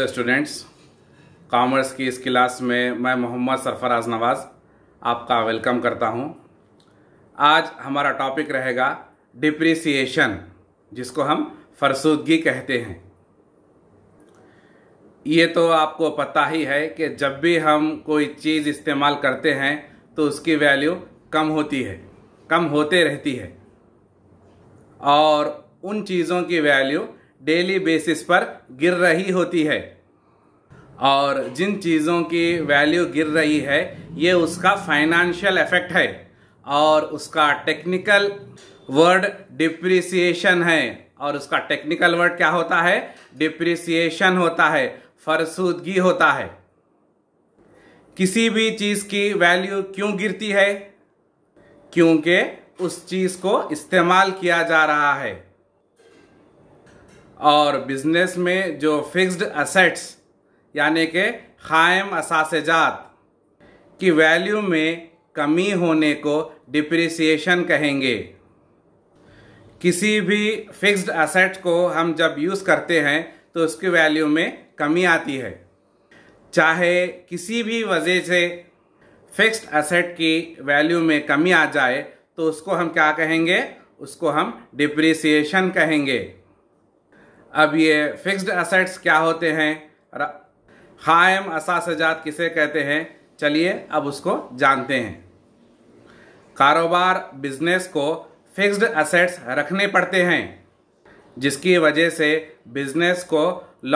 hello students commerce की इस class में मैं मोहम्मद सरफराज नवाज़ आपका वेलकम करता हूं आज हमारा टॉपिक रहेगा डिप्रिसिएशन जिसको हम फरसूदगी कहते हैं ये तो आपको पता ही है कि जब भी हम कोई चीज़ इस्तेमाल करते हैं तो उसकी वैल्यू कम होती है कम होते रहती है और उन चीज़ों की वैल्यू डेली बेसिस पर गिर रही होती है और जिन चीज़ों की वैल्यू गिर रही है ये उसका फाइनेंशियल इफेक्ट है और उसका टेक्निकल वर्ड डिप्रिसिएशन है और उसका टेक्निकल वर्ड क्या होता है डिप्रिसिएशन होता है फरसूदगी होता है किसी भी चीज़ की वैल्यू क्यों गिरती है क्योंकि उस चीज़ को इस्तेमाल किया जा रहा है और बिजनेस में जो फिक्स्ड असेट्स यानी के ख़ायम असासजात की वैल्यू में कमी होने को डिप्रिसिएशन कहेंगे किसी भी फिक्स्ड असेट को हम जब यूज़ करते हैं तो उसकी वैल्यू में कमी आती है चाहे किसी भी वजह से फिक्स्ड असेट की वैल्यू में कमी आ जाए तो उसको हम क्या कहेंगे उसको हम डिप्रिसिएशन कहेंगे अब ये फिक्स्ड असेट्स क्या होते हैं खायम असासजात किसे कहते हैं चलिए अब उसको जानते हैं कारोबार बिजनेस को फिक्स्ड असेट्स रखने पड़ते हैं जिसकी वजह से बिजनेस को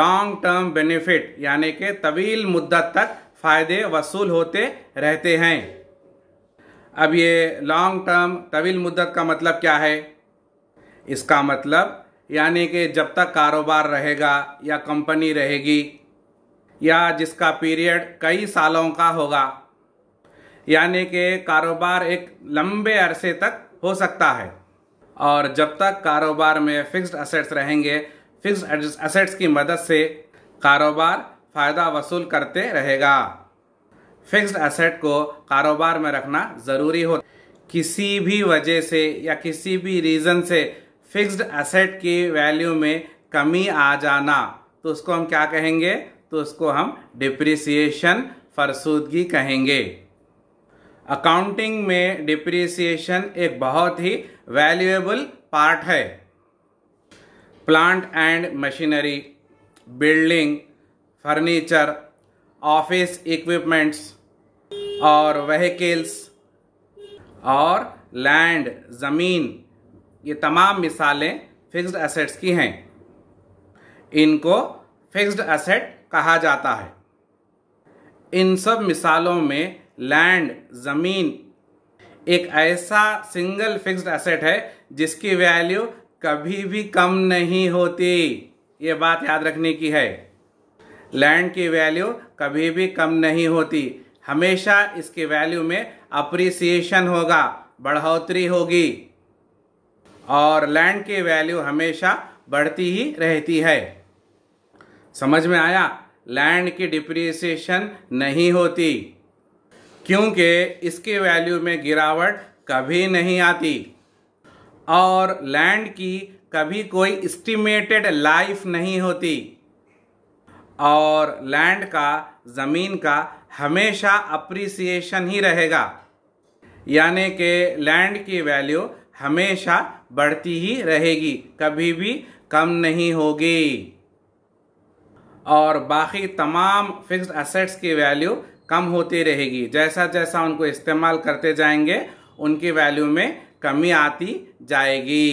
लॉन्ग टर्म बेनिफिट यानी कि तवील मुद्दत तक फ़ायदे वसूल होते रहते हैं अब ये लॉन्ग टर्म तवील मुद्दत का मतलब क्या है इसका मतलब यानी कि जब तक कारोबार रहेगा या कंपनी रहेगी या जिसका पीरियड कई सालों का होगा यानी कि कारोबार एक लंबे अरसे तक हो सकता है और जब तक कारोबार में फिक्स्ड असेट्स रहेंगे फिक्स्ड असेट्स की मदद से कारोबार फ़ायदा वसूल करते रहेगा फिक्स्ड असेट को कारोबार में रखना ज़रूरी हो किसी भी वजह से या किसी भी रीज़न से फिक्स्ड एसेट की वैल्यू में कमी आ जाना तो उसको हम क्या कहेंगे तो उसको हम डिप्रिसिएशन फरसूदगी कहेंगे अकाउंटिंग में डिप्रिसिएशन एक बहुत ही वैल्यूएबल पार्ट है plant and machinery building furniture office equipments और वहीकल्स और लैंड ज़मीन ये तमाम मिसालें फिक्स्ड एसेट्स की हैं इनको फिक्स्ड एसेट कहा जाता है इन सब मिसालों में लैंड ज़मीन एक ऐसा सिंगल फिक्स्ड एसेट है जिसकी वैल्यू कभी भी कम नहीं होती ये बात याद रखने की है लैंड की वैल्यू कभी भी कम नहीं होती हमेशा इसकी वैल्यू में अप्रिसिएशन होगा बढ़ोतरी होगी और लैंड की वैल्यू हमेशा बढ़ती ही रहती है समझ में आया लैंड की डिप्रीसीशन नहीं होती क्योंकि इसके वैल्यू में गिरावट कभी नहीं आती और लैंड की कभी कोई इस्टीमेटेड लाइफ नहीं होती और लैंड का ज़मीन का हमेशा अप्रिसिएशन ही रहेगा यानी कि लैंड की वैल्यू हमेशा बढ़ती ही रहेगी कभी भी कम नहीं होगी और बाकी तमाम फिक्स्ड असेट्स की वैल्यू कम होती रहेगी जैसा जैसा उनको इस्तेमाल करते जाएंगे उनकी वैल्यू में कमी आती जाएगी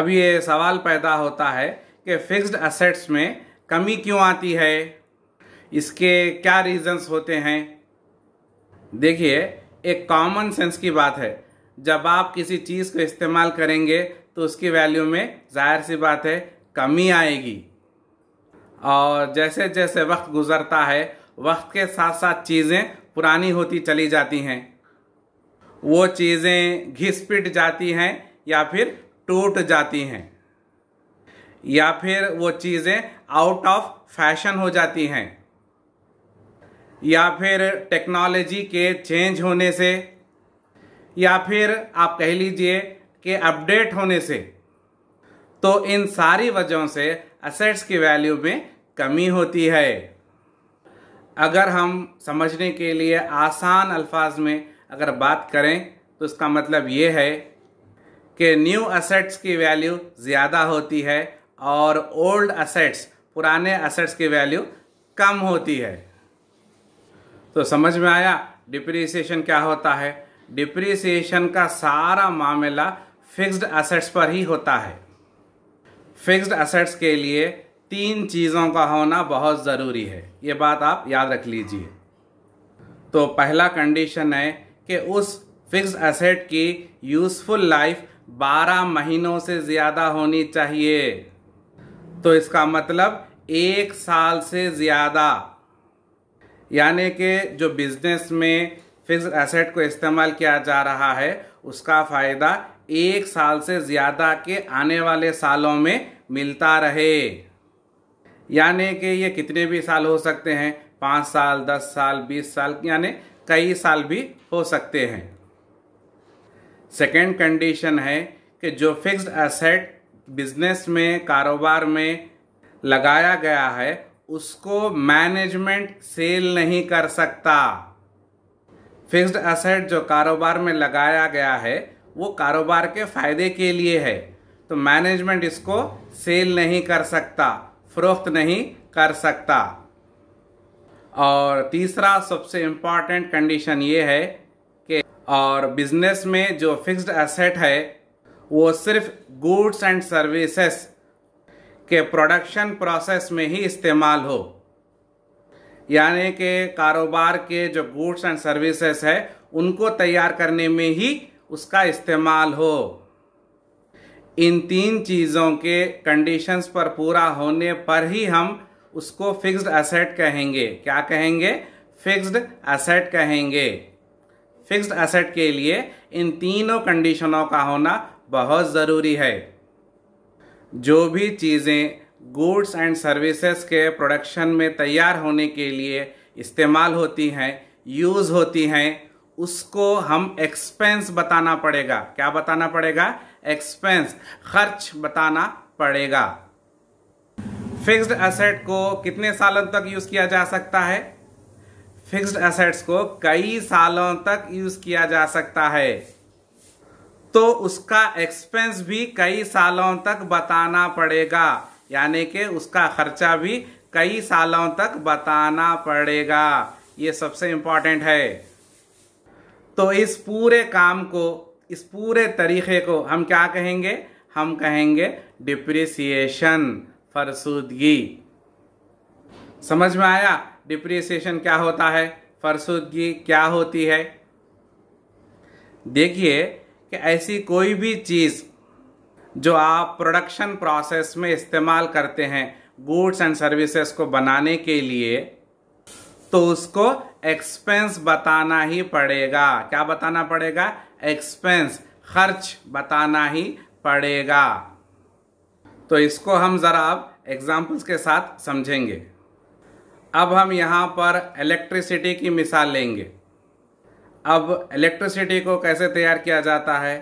अब ये सवाल पैदा होता है कि फिक्स्ड असेट्स में कमी क्यों आती है इसके क्या रीजंस होते हैं देखिए एक कॉमन सेंस की बात है जब आप किसी चीज़ को इस्तेमाल करेंगे तो उसकी वैल्यू में जाहिर सी बात है कमी आएगी और जैसे जैसे वक्त गुजरता है वक्त के साथ साथ चीज़ें पुरानी होती चली जाती हैं वो चीज़ें घिस पिट जाती हैं या फिर टूट जाती हैं या फिर वो चीज़ें आउट ऑफ फैशन हो जाती हैं या फिर टेक्नोलॉजी के चेंज होने से या फिर आप कह लीजिए कि अपडेट होने से तो इन सारी वजहों से असेट्स की वैल्यू में कमी होती है अगर हम समझने के लिए आसान अल्फाज में अगर बात करें तो इसका मतलब ये है कि न्यू असेट्स की वैल्यू ज़्यादा होती है और ओल्ड असेट्स पुराने असेट्स की वैल्यू कम होती है तो समझ में आया डिप्रीसीशन क्या होता है डिप्रिसिएशन का सारा मामला फिक्स्ड असेट्स पर ही होता है फिक्स्ड असेट्स के लिए तीन चीज़ों का होना बहुत ज़रूरी है ये बात आप याद रख लीजिए तो पहला कंडीशन है कि उस फिक्स्ड असेट की यूज़फुल लाइफ 12 महीनों से ज़्यादा होनी चाहिए तो इसका मतलब एक साल से ज़्यादा यानी कि जो बिज़नेस में फिक्स एसेट को इस्तेमाल किया जा रहा है उसका फ़ायदा एक साल से ज़्यादा के आने वाले सालों में मिलता रहे यानी कि ये कितने भी साल हो सकते हैं पाँच साल दस साल बीस साल यानी कई साल भी हो सकते हैं सेकेंड कंडीशन है कि जो फिक्स्ड एसेट बिजनेस में कारोबार में लगाया गया है उसको मैनेजमेंट सेल नहीं कर सकता फिक्स्ड एसेट जो कारोबार में लगाया गया है वो कारोबार के फायदे के लिए है तो मैनेजमेंट इसको सेल नहीं कर सकता फरोख्त नहीं कर सकता और तीसरा सबसे इम्पॉर्टेंट कंडीशन ये है कि और बिजनेस में जो फिक्स्ड एसेट है वो सिर्फ गुड्स एंड सर्विसेस के प्रोडक्शन प्रोसेस में ही इस्तेमाल हो यानी कि कारोबार के जो गुड्स एंड सर्विसेज है उनको तैयार करने में ही उसका इस्तेमाल हो इन तीन चीज़ों के कंडीशंस पर पूरा होने पर ही हम उसको फिक्स्ड एसेट कहेंगे क्या कहेंगे फिक्स्ड एसेट कहेंगे फिक्स्ड एसेट के लिए इन तीनों कंडीशनों का होना बहुत ज़रूरी है जो भी चीज़ें गुड्स एंड सर्विसेज के प्रोडक्शन में तैयार होने के लिए इस्तेमाल होती हैं यूज़ होती हैं उसको हम एक्सपेंस बताना पड़ेगा क्या बताना पड़ेगा एक्सपेंस खर्च बताना पड़ेगा फिक्स्ड एसेट को कितने सालों तक यूज़ किया जा सकता है फिक्स्ड एसेट्स को कई सालों तक यूज़ किया जा सकता है तो उसका एक्सपेंस भी कई सालों तक बताना पड़ेगा यानी कि उसका खर्चा भी कई सालों तक बताना पड़ेगा ये सबसे इम्पॉर्टेंट है तो इस पूरे काम को इस पूरे तरीक़े को हम क्या कहेंगे हम कहेंगे डिप्रिसिएशन फरसूदगी समझ में आया डिप्रिसिएशन क्या होता है फरसूदगी क्या होती है देखिए कि ऐसी कोई भी चीज़ जो आप प्रोडक्शन प्रोसेस में इस्तेमाल करते हैं गुड्स एंड सर्विसेज को बनाने के लिए तो उसको एक्सपेंस बताना ही पड़ेगा क्या बताना पड़ेगा एक्सपेंस खर्च बताना ही पड़ेगा तो इसको हम ज़रा अब एग्जाम्पल्स के साथ समझेंगे अब हम यहाँ पर इलेक्ट्रिसिटी की मिसाल लेंगे अब इलेक्ट्रिसिटी को कैसे तैयार किया जाता है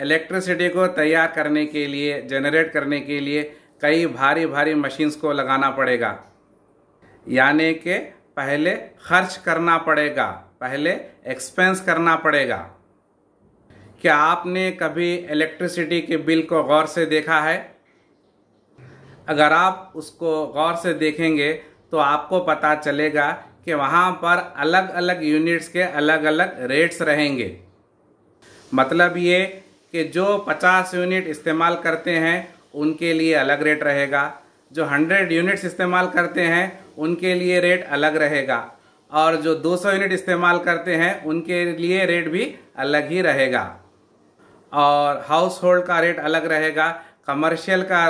इलेक्ट्रिसिटी को तैयार करने के लिए जनरेट करने के लिए कई भारी भारी मशीन्स को लगाना पड़ेगा यानी कि पहले खर्च करना पड़ेगा पहले एक्सपेंस करना पड़ेगा क्या आपने कभी इलेक्ट्रिसिटी के बिल को गौर से देखा है अगर आप उसको गौर से देखेंगे तो आपको पता चलेगा कि वहाँ पर अलग अलग यूनिट्स के अलग अलग रेट्स रहेंगे मतलब ये कि जो 50 यूनिट इस्तेमाल करते हैं उनके लिए अलग रेट रहेगा जो 100 यूनिट्स इस्तेमाल करते हैं उनके लिए रेट अलग रहेगा और जो 200 यूनिट इस्तेमाल करते हैं उनके लिए रेट भी अलग ही रहेगा और हाउस होल्ड का रेट अलग रहेगा कमर्शियल का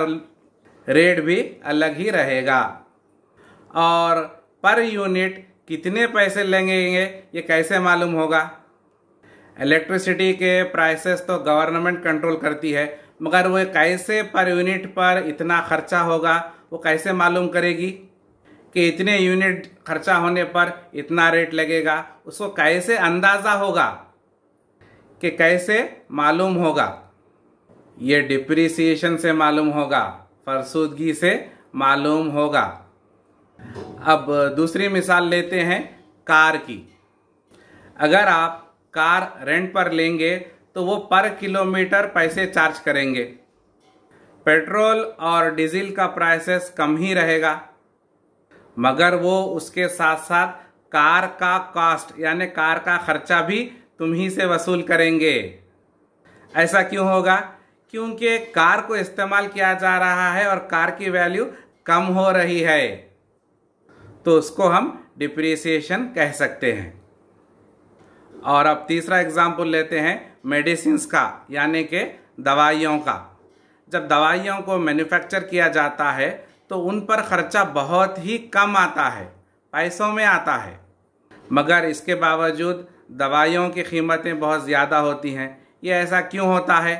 रेट भी अलग ही रहेगा और पर यूनिट कितने पैसे लेंगे ये कैसे मालूम होगा इलेक्ट्रिसिटी के प्राइसेस तो गवर्नमेंट कंट्रोल करती है मगर वह कैसे पर यूनिट पर इतना खर्चा होगा वो कैसे मालूम करेगी कि इतने यूनिट खर्चा होने पर इतना रेट लगेगा उसको कैसे अंदाज़ा होगा कि कैसे मालूम होगा ये डिप्रिसिएशन से मालूम होगा फरसूदगी से मालूम होगा अब दूसरी मिसाल लेते हैं कार की अगर आप कार रेंट पर लेंगे तो वो पर किलोमीटर पैसे चार्ज करेंगे पेट्रोल और डीजल का प्राइसेस कम ही रहेगा मगर वो उसके साथ साथ कार का कॉस्ट यानी कार का खर्चा भी तुम ही से वसूल करेंगे ऐसा क्यों होगा क्योंकि कार को इस्तेमाल किया जा रहा है और कार की वैल्यू कम हो रही है तो उसको हम डिप्रिसिएशन कह सकते हैं और अब तीसरा एग्जाम्पल लेते हैं मेडिसिन का यानी कि दवाइयों का जब दवाइयों को मैन्युफैक्चर किया जाता है तो उन पर खर्चा बहुत ही कम आता है पैसों में आता है मगर इसके बावजूद दवाइयों की कीमतें बहुत ज़्यादा होती हैं ये ऐसा क्यों होता है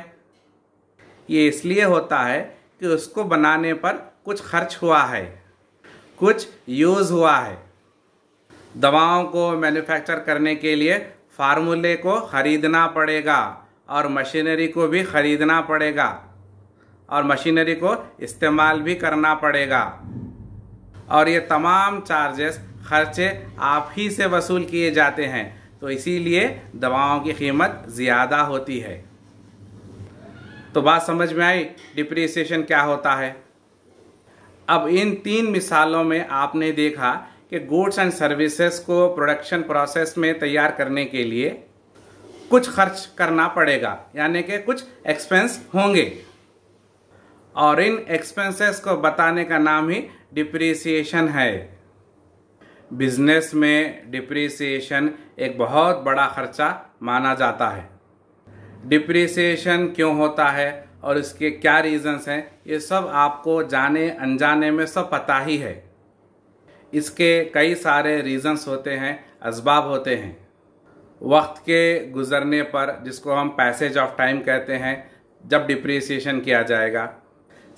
ये इसलिए होता है कि उसको बनाने पर कुछ खर्च हुआ है कुछ यूज़ हुआ है दवाओं को मैन्युफैक्चर करने के लिए फार्मूले को ख़रीदना पड़ेगा और मशीनरी को भी ख़रीदना पड़ेगा और मशीनरी को इस्तेमाल भी करना पड़ेगा और ये तमाम चार्जेस खर्चे आप ही से वसूल किए जाते हैं तो इसीलिए दवाओं की कीमत ज़्यादा होती है तो बात समझ में आई डिप्रीसीशन क्या होता है अब इन तीन मिसालों में आपने देखा कि गुड्स एंड सर्विसेज को प्रोडक्शन प्रोसेस में तैयार करने के लिए कुछ खर्च करना पड़ेगा यानी कि कुछ एक्सपेंस होंगे और इन एक्सपेंसेस को बताने का नाम ही डिप्रिसिएशन है बिजनेस में डिप्रिसिएशन एक बहुत बड़ा खर्चा माना जाता है डिप्रिसिएशन क्यों होता है और इसके क्या रीज़न्स हैं ये सब आपको जाने अनजाने में सब पता ही है इसके कई सारे रीज़न्स होते हैं इसबाब होते हैं वक्त के गुज़रने पर जिसको हम पैसेज ऑफ टाइम कहते हैं जब डिप्रिसिएशन किया जाएगा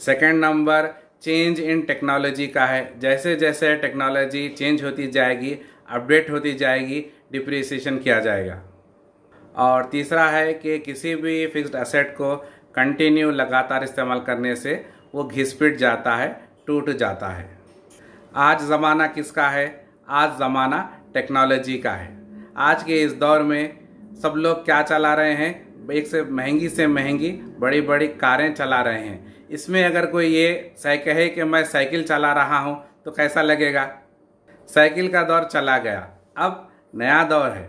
second number change in technology का है जैसे जैसे टेक्नोलॉजी चेंज होती जाएगी अपडेट होती जाएगी डिप्रिसिएशन किया जाएगा और तीसरा है कि किसी भी फिक्स्ड असेट को कंटिन्यू लगातार इस्तेमाल करने से वो घिसपिट जाता है टूट जाता है आज ज़माना किसका है आज ज़माना टेक्नोलॉजी का है आज के इस दौर में सब लोग क्या चला रहे हैं एक से महंगी से महंगी बड़ी बड़ी कारें चला रहे हैं इसमें अगर कोई ये कहे कि मैं साइकिल चला रहा हूँ तो कैसा लगेगा साइकिल का दौर चला गया अब नया दौर है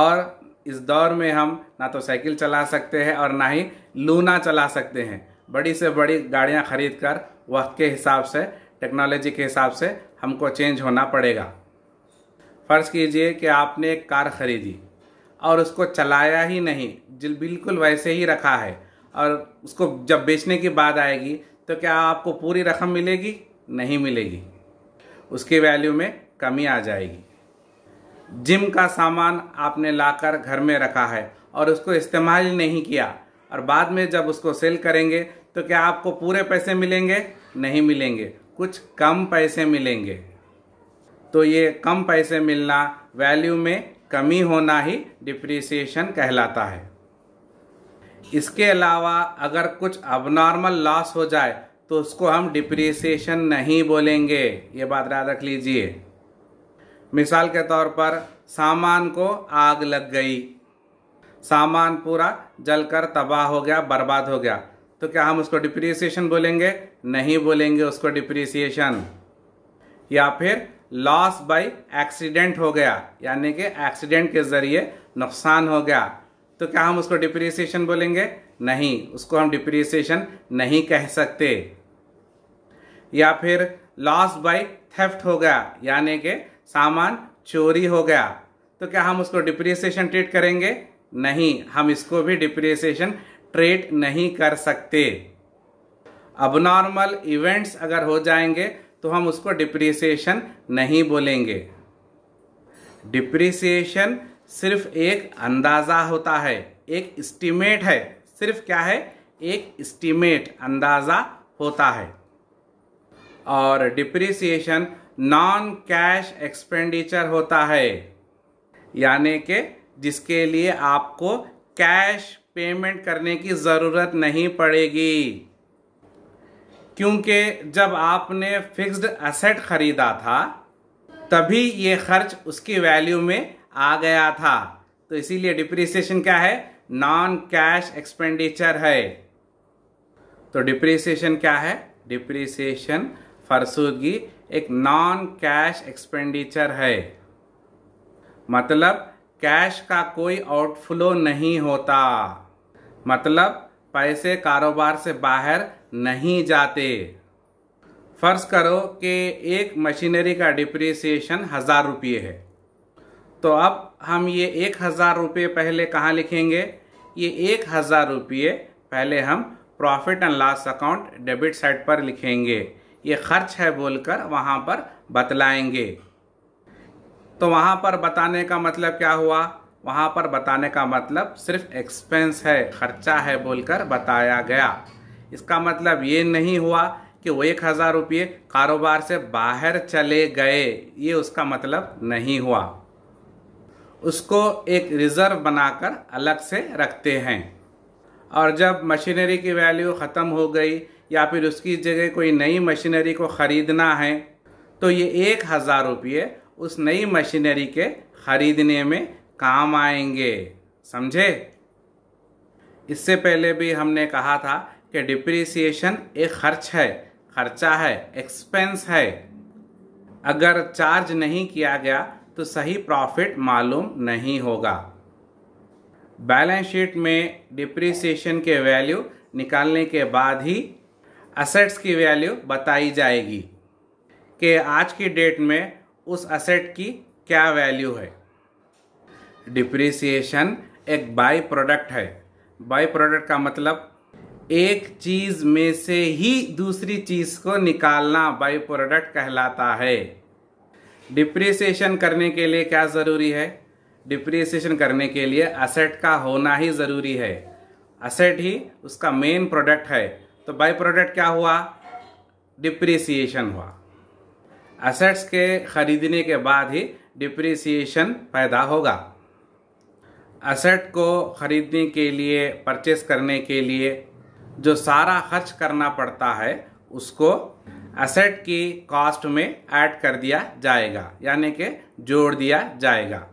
और इस दौर में हम ना तो साइकिल चला सकते हैं और ना ही लूना चला सकते हैं बड़ी से बड़ी गाड़ियाँ खरीद कर वक्त के हिसाब से टेक्नोलॉजी के हिसाब से हमको चेंज होना पड़ेगा फ़र्ज़ कीजिए कि आपने एक कार ख़रीदी और उसको चलाया ही नहीं जिल बिल्कुल वैसे ही रखा है और उसको जब बेचने की बात आएगी तो क्या आपको पूरी रकम मिलेगी नहीं मिलेगी उसकी वैल्यू में कमी आ जाएगी जिम का सामान आपने लाकर घर में रखा है और उसको इस्तेमाल नहीं किया और बाद में जब उसको सेल करेंगे तो क्या आपको पूरे पैसे मिलेंगे नहीं मिलेंगे कुछ कम पैसे मिलेंगे तो ये कम पैसे मिलना वैल्यू में कमी होना ही डिप्रिसिएशन कहलाता है इसके अलावा अगर कुछ अबनॉर्मल लॉस हो जाए तो उसको हम डिप्रिसिएशन नहीं बोलेंगे ये बात याद रख लीजिए मिसाल के तौर पर सामान को आग लग गई सामान पूरा जलकर तबाह हो गया बर्बाद हो गया तो क्या हम उसको डिप्रिसिएशन बोलेंगे नहीं बोलेंगे उसको डिप्रिसिएशन या फिर लॉस बाय एक्सीडेंट हो गया यानी कि एक्सीडेंट के ज़रिए नुकसान हो गया तो क्या हम उसको डिप्रिसिएशन बोलेंगे नहीं उसको हम डिप्रिसिएशन नहीं कह सकते या फिर लॉस बाय थेफ्ट हो गया यानी कि सामान चोरी हो गया तो क्या हम उसको डिप्रिसिएशन ट्रीट करेंगे नहीं हम इसको भी डिप्रिसिएशन ट्रेड नहीं कर सकते अब नॉर्मल इवेंट्स अगर हो जाएंगे तो हम उसको डिप्रिसिएशन नहीं बोलेंगे डिप्रिसिएशन सिर्फ एक अंदाज़ा होता है एक इस्टीमेट है सिर्फ क्या है एक इस्टीमेट अंदाज़ा होता है और डिप्रिसिएशन नॉन कैश एक्सपेंडिचर होता है यानी कि जिसके लिए आपको कैश पेमेंट करने की ज़रूरत नहीं पड़ेगी क्योंकि जब आपने फिक्स्ड असेट ख़रीदा था तभी ये खर्च उसकी वैल्यू में आ गया था तो इसीलिए डिप्रिसिएशन क्या है नॉन कैश एक्सपेंडिचर है तो डिप्रिसिएशन क्या है डिप्रिसिएशन फरसूदगी एक नॉन कैश एक्सपेंडिचर है मतलब कैश का कोई आउटफ्लो नहीं होता मतलब पैसे कारोबार से बाहर नहीं जाते फर्ज करो कि एक मशीनरी का डिप्रिसिएशन हज़ार रुपये है तो अब हम ये एक हज़ार रुपये पहले कहाँ लिखेंगे ये एक हज़ार रुपये पहले हम profit and loss account debit side पर लिखेंगे ये खर्च है बोलकर वहाँ पर बतलाएंगे तो वहाँ पर बताने का मतलब क्या हुआ वहाँ पर बताने का मतलब सिर्फ एक्सपेंस है खर्चा है बोलकर बताया गया इसका मतलब ये नहीं हुआ कि वो एक हज़ार रुपये कारोबार से बाहर चले गए ये उसका मतलब नहीं हुआ उसको एक रिज़र्व बनाकर अलग से रखते हैं और जब मशीनरी की वैल्यू ख़त्म हो गई या फिर उसकी जगह कोई नई मशीनरी को ख़रीदना है तो ये एक हज़ार रुपये उस नई मशीनरी के ख़रीदने में काम आएंगे समझे इससे पहले भी हमने कहा था कि डिप्रिसिएशन एक खर्च है खर्चा है एक्सपेंस है अगर चार्ज नहीं किया गया तो सही प्रॉफिट मालूम नहीं होगा बैलेंस शीट में डिप्रिसिएशन के वैल्यू निकालने के बाद ही असेट्स की वैल्यू बताई जाएगी कि आज की डेट में उस असेट की क्या वैल्यू है डिप्रिसिएशन एक बाई प्रोडक्ट है बाई प्रोडक्ट का मतलब एक चीज़ में से ही दूसरी चीज़ को निकालना बाई प्रोडक्ट कहलाता है डिप्रिसिएशन करने के लिए क्या ज़रूरी है डिप्रिसिएशन करने के लिए असेट का होना ही ज़रूरी है असेट ही उसका मेन प्रोडक्ट है तो बाई प्रोडक्ट क्या हुआ डिप्रिसिएशन हुआ असेट्स के ख़रीदने के बाद ही डिप्रिसिएशन पैदा होगा असेट को ख़रीदने के लिए परचेस करने के लिए जो सारा खर्च करना पड़ता है उसको असेट की कॉस्ट में ऐड कर दिया जाएगा यानी कि जोड़ दिया जाएगा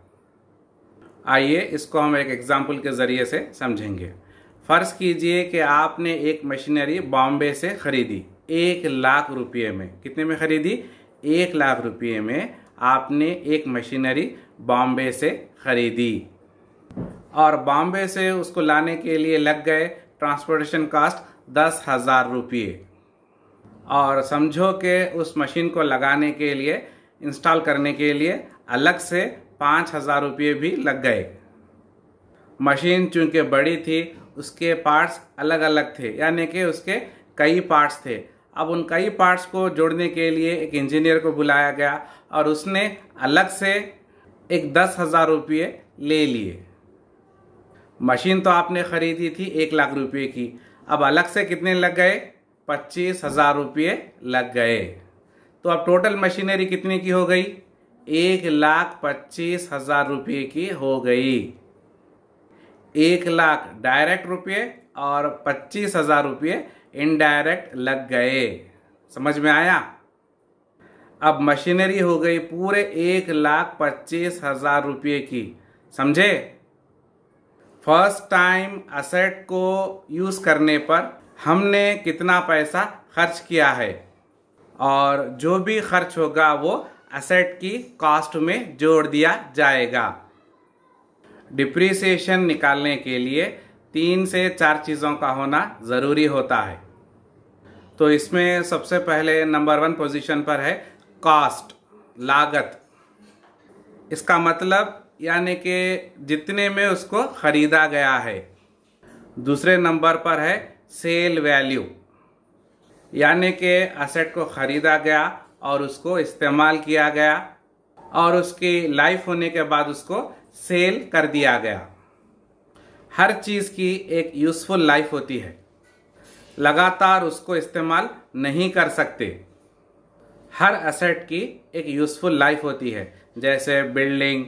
आइए इसको हम एक एग्जाम्पल के ज़रिए से समझेंगे फ़र्ज़ कीजिए कि आपने एक मशीनरी बॉम्बे से ख़रीदी एक लाख रुपये में कितने में ख़रीदी एक लाख रुपये में आपने एक मशीनरी बॉम्बे से ख़रीदी और बॉम्बे से उसको लाने के लिए लग गए ट्रांसपोर्टेशन कास्ट दस हज़ार रुपये और समझो कि उस मशीन को लगाने के लिए इंस्टॉल करने के लिए अलग से पाँच हज़ार रुपये भी लग गए मशीन चूँकि बड़ी थी उसके पार्ट्स अलग अलग थे यानी कि उसके कई पार्ट्स थे अब उन कई पार्ट्स को जोड़ने के लिए एक इंजीनियर को बुलाया गया और उसने अलग से एक दस हज़ार रुपये ले लिए मशीन तो आपने खरीदी थी एक लाख रुपए की अब अलग से कितने लग गए पच्चीस हजार रुपये लग गए तो अब टोटल मशीनरी कितने की हो गई एक लाख पच्चीस हजार रुपये की हो गई एक लाख डायरेक्ट रुपये और पच्चीस हजार रुपये इनडायरेक्ट लग गए समझ में आया अब मशीनरी हो गई पूरे एक लाख पच्चीस हजार रुपये की समझे फर्स्ट टाइम असेट को यूज़ करने पर हमने कितना पैसा खर्च किया है और जो भी खर्च होगा वो असेट की कॉस्ट में जोड़ दिया जाएगा डिप्रिसिएशन निकालने के लिए तीन से चार चीज़ों का होना ज़रूरी होता है तो इसमें सबसे पहले नंबर वन पोजीशन पर है कॉस्ट लागत इसका मतलब यानी कि जितने में उसको ख़रीदा गया है दूसरे नंबर पर है सेल वैल्यू यानी कि असेट को ख़रीदा गया और उसको इस्तेमाल किया गया और उसकी लाइफ होने के बाद उसको सेल कर दिया गया हर चीज़ की एक यूज़फुल लाइफ होती है लगातार उसको इस्तेमाल नहीं कर सकते हर असेट की एक यूज़फुल लाइफ होती है जैसे बिल्डिंग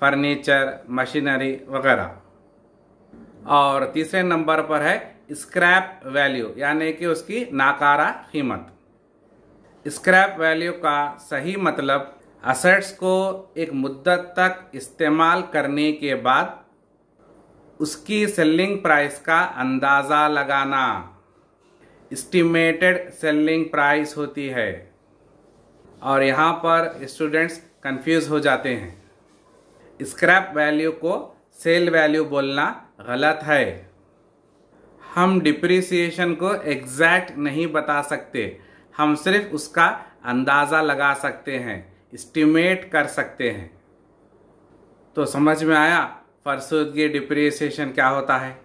फर्नीचर मशीनरी वगैरह और तीसरे नंबर पर है स्क्रैप वैल्यू यानी कि उसकी नाकारा कीमत स्क्रैप वैल्यू का सही मतलब असेट्स को एक मुद्दत तक इस्तेमाल करने के बाद उसकी सेलिंग प्राइस का अंदाज़ा लगाना इस्टीमेटेड सेलिंग प्राइस होती है और यहाँ पर स्टूडेंट्स कंफ्यूज हो जाते हैं स्क्रैप वैल्यू को सेल वैल्यू बोलना गलत है हम डिप्रिसिएशन को एग्जैक्ट नहीं बता सकते हम सिर्फ उसका अंदाज़ा लगा सकते हैं इस्टीमेट कर सकते हैं तो समझ में आया फरसूदगी डिप्रिसिएशन क्या होता है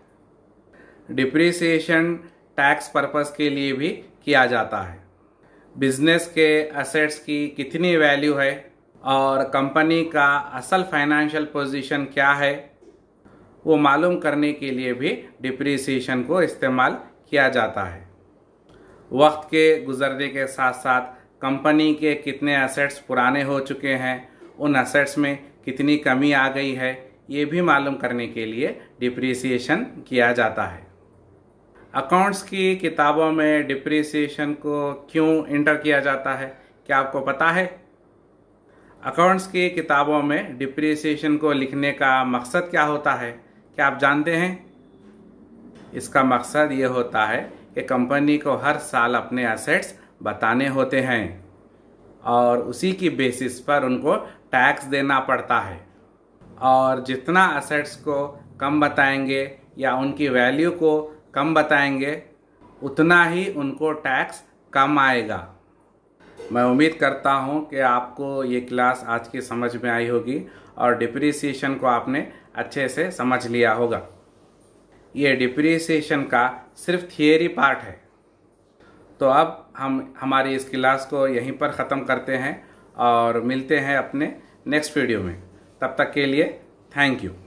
डिप्रिसिएशन टैक्स पर्पस के लिए भी किया जाता है बिजनेस के असेट्स की कितनी वैल्यू है और कंपनी का असल फाइनेंशियल पोजीशन क्या है वो मालूम करने के लिए भी डिप्रीसीशन को इस्तेमाल किया जाता है वक्त के गुजरने के साथ साथ कंपनी के कितने असेट्स पुराने हो चुके हैं उन असेट्स में कितनी कमी आ गई है ये भी मालूम करने के लिए डिप्रीसीशन किया जाता है अकाउंट्स की किताबों में डिप्रीसीशन को क्यों इंटर किया जाता है क्या आपको पता है अकाउंट्स की किताबों में डिप्रिसिएशन को लिखने का मकसद क्या होता है क्या आप जानते हैं इसका मकसद ये होता है कि कंपनी को हर साल अपने एसेट्स बताने होते हैं और उसी की बेसिस पर उनको टैक्स देना पड़ता है और जितना एसेट्स को कम बताएंगे या उनकी वैल्यू को कम बताएंगे उतना ही उनको टैक्स कम आएगा मैं उम्मीद करता हूं कि आपको ये क्लास आज की समझ में आई होगी और डिप्रीसीशन को आपने अच्छे से समझ लिया होगा ये डिप्रीसीशन का सिर्फ थियरी पार्ट है तो अब हम हमारी इस क्लास को यहीं पर ख़त्म करते हैं और मिलते हैं अपने नेक्स्ट वीडियो में तब तक के लिए थैंक यू